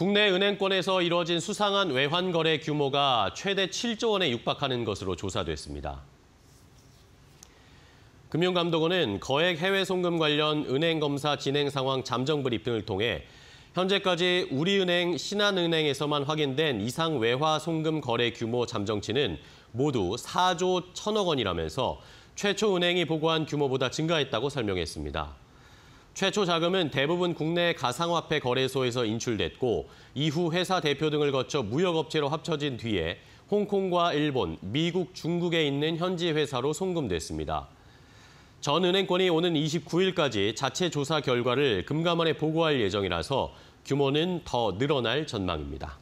국내 은행권에서 이뤄진 수상한 외환 거래 규모가 최대 7조 원에 육박하는 것으로 조사됐습니다. 금융감독원은 거액 해외 송금 관련 은행 검사 진행 상황 잠정 브리핑을 통해 현재까지 우리은행, 신한은행에서만 확인된 이상 외화 송금 거래 규모 잠정치는 모두 4조 1천억 원이라면서 최초 은행이 보고한 규모보다 증가했다고 설명했습니다. 최초 자금은 대부분 국내 가상화폐 거래소에서 인출됐고 이후 회사 대표 등을 거쳐 무역업체로 합쳐진 뒤에 홍콩과 일본, 미국, 중국에 있는 현지 회사로 송금됐습니다. 전 은행권이 오는 29일까지 자체 조사 결과를 금감원에 보고할 예정이라서 규모는 더 늘어날 전망입니다.